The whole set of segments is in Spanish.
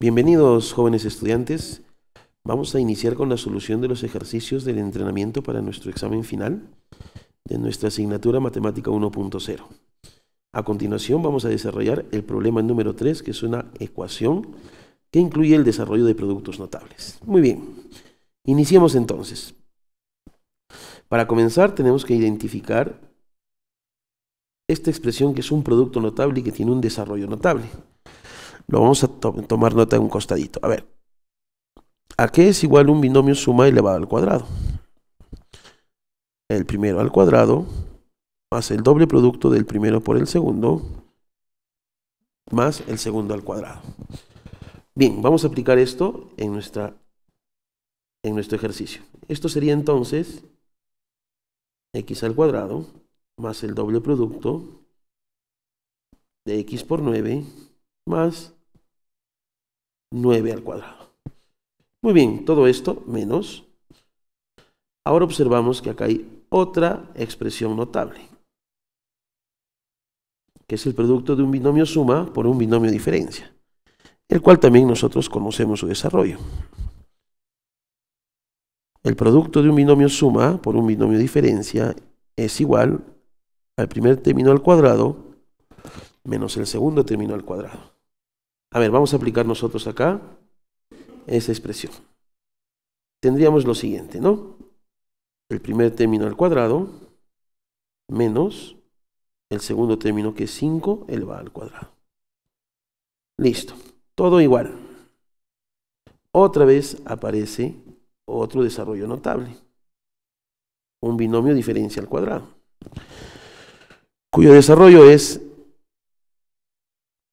Bienvenidos jóvenes estudiantes. Vamos a iniciar con la solución de los ejercicios del entrenamiento para nuestro examen final de nuestra asignatura Matemática 1.0. A continuación vamos a desarrollar el problema número 3, que es una ecuación que incluye el desarrollo de productos notables. Muy bien, iniciemos entonces. Para comenzar tenemos que identificar esta expresión que es un producto notable y que tiene un desarrollo notable. Lo vamos a tomar nota de un costadito. A ver. ¿A qué es igual un binomio suma elevado al cuadrado? El primero al cuadrado más el doble producto del primero por el segundo más el segundo al cuadrado. Bien, vamos a aplicar esto en, nuestra, en nuestro ejercicio. Esto sería entonces x al cuadrado más el doble producto de x por 9 más 9 al cuadrado. Muy bien, todo esto menos. Ahora observamos que acá hay otra expresión notable, que es el producto de un binomio suma por un binomio diferencia, el cual también nosotros conocemos su desarrollo. El producto de un binomio suma por un binomio diferencia es igual al primer término al cuadrado menos el segundo término al cuadrado. A ver, vamos a aplicar nosotros acá esa expresión. Tendríamos lo siguiente, ¿no? El primer término al cuadrado menos el segundo término que es 5, elevado va al cuadrado. Listo. Todo igual. Otra vez aparece otro desarrollo notable. Un binomio diferencia al cuadrado. Cuyo desarrollo es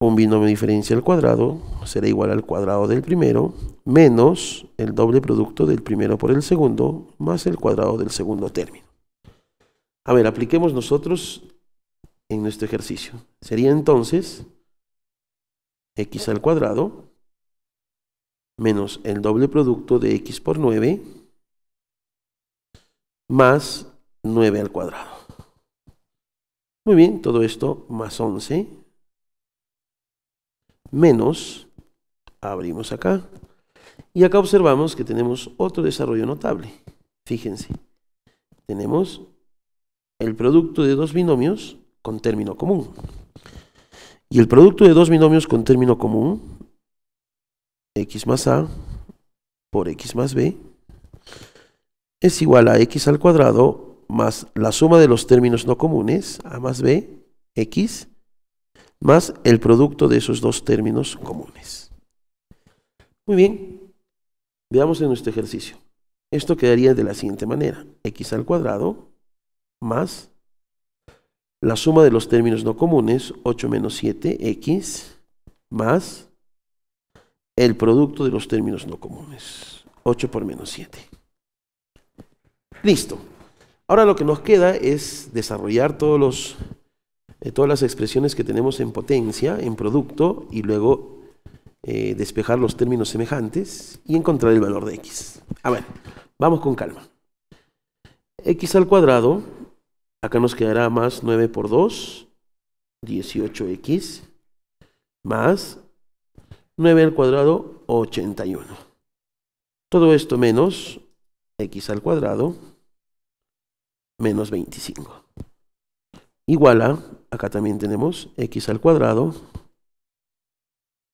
un binomio diferencia al cuadrado será igual al cuadrado del primero menos el doble producto del primero por el segundo más el cuadrado del segundo término. A ver, apliquemos nosotros en nuestro ejercicio. Sería entonces x al cuadrado menos el doble producto de x por 9 más 9 al cuadrado. Muy bien, todo esto más 11 menos, abrimos acá, y acá observamos que tenemos otro desarrollo notable. Fíjense, tenemos el producto de dos binomios con término común. Y el producto de dos binomios con término común, x más a por x más b, es igual a x al cuadrado más la suma de los términos no comunes, a más b, x, más el producto de esos dos términos comunes. Muy bien, veamos en nuestro ejercicio. Esto quedaría de la siguiente manera. x al cuadrado más la suma de los términos no comunes, 8 menos 7x, más el producto de los términos no comunes, 8 por menos 7. Listo. Ahora lo que nos queda es desarrollar todos los todas las expresiones que tenemos en potencia, en producto, y luego eh, despejar los términos semejantes y encontrar el valor de x. A ver, vamos con calma. x al cuadrado, acá nos quedará más 9 por 2, 18x, más 9 al cuadrado, 81. Todo esto menos x al cuadrado, menos 25 igual a, acá también tenemos x al cuadrado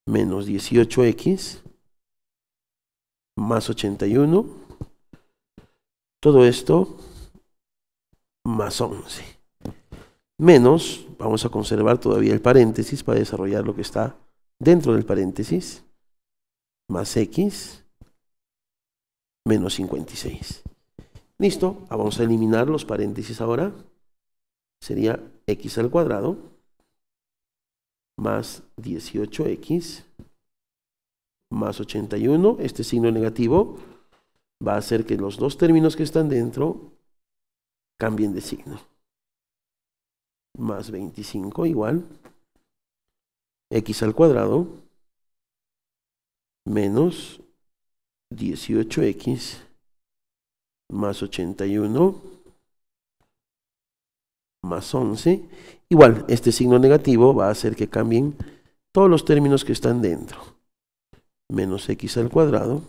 menos 18x más 81, todo esto más 11, menos, vamos a conservar todavía el paréntesis para desarrollar lo que está dentro del paréntesis, más x menos 56. Listo, vamos a eliminar los paréntesis ahora sería x al cuadrado más 18x más 81. Este signo negativo va a hacer que los dos términos que están dentro cambien de signo. Más 25 igual x al cuadrado menos 18x más 81 más 11. Igual, este signo negativo va a hacer que cambien todos los términos que están dentro. Menos x al cuadrado.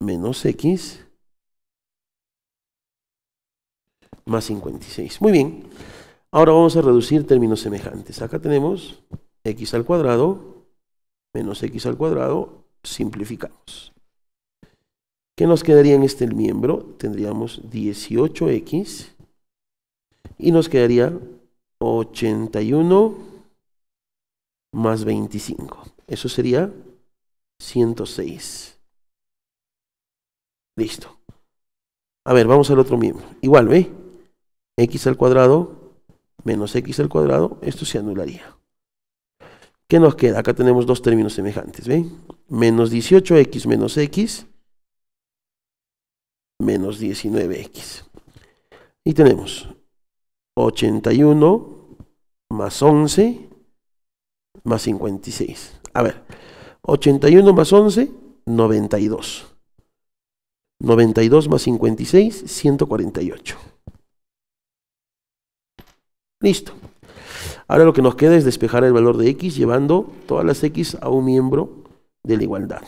Menos x. Más 56. Muy bien. Ahora vamos a reducir términos semejantes. Acá tenemos x al cuadrado. Menos x al cuadrado. Simplificamos. ¿Qué nos quedaría en este miembro? Tendríamos 18x y nos quedaría 81 más 25. Eso sería 106. Listo. A ver, vamos al otro mismo. Igual, ¿ve? X al cuadrado menos X al cuadrado. Esto se anularía. ¿Qué nos queda? Acá tenemos dos términos semejantes, ¿ve? Menos 18X menos X menos 19X. Y tenemos 81 más 11 más 56. A ver, 81 más 11, 92. 92 más 56, 148. Listo. Ahora lo que nos queda es despejar el valor de x llevando todas las x a un miembro de la igualdad.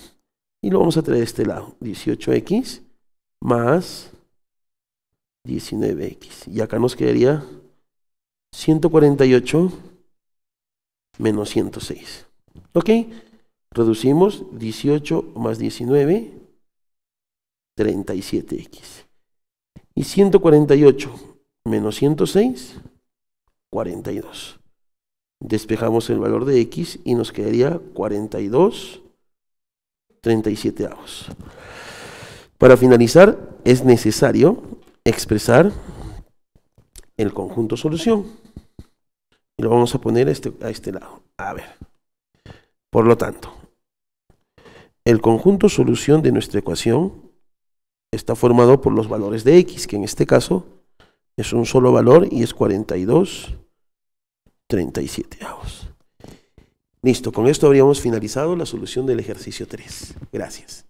Y lo vamos a traer de este lado. 18x más 19x. Y acá nos quedaría 148 menos 106. ¿Ok? Reducimos 18 más 19, 37x. Y 148 menos 106, 42. Despejamos el valor de x y nos quedaría 42, 37 avos. Para finalizar, es necesario expresar el conjunto solución. Y lo vamos a poner este, a este, lado. A ver. Por lo tanto, el conjunto solución de nuestra ecuación está formado por los valores de x, que en este caso es un solo valor y es 42, 37 Listo, con esto habríamos finalizado la solución del ejercicio 3. Gracias.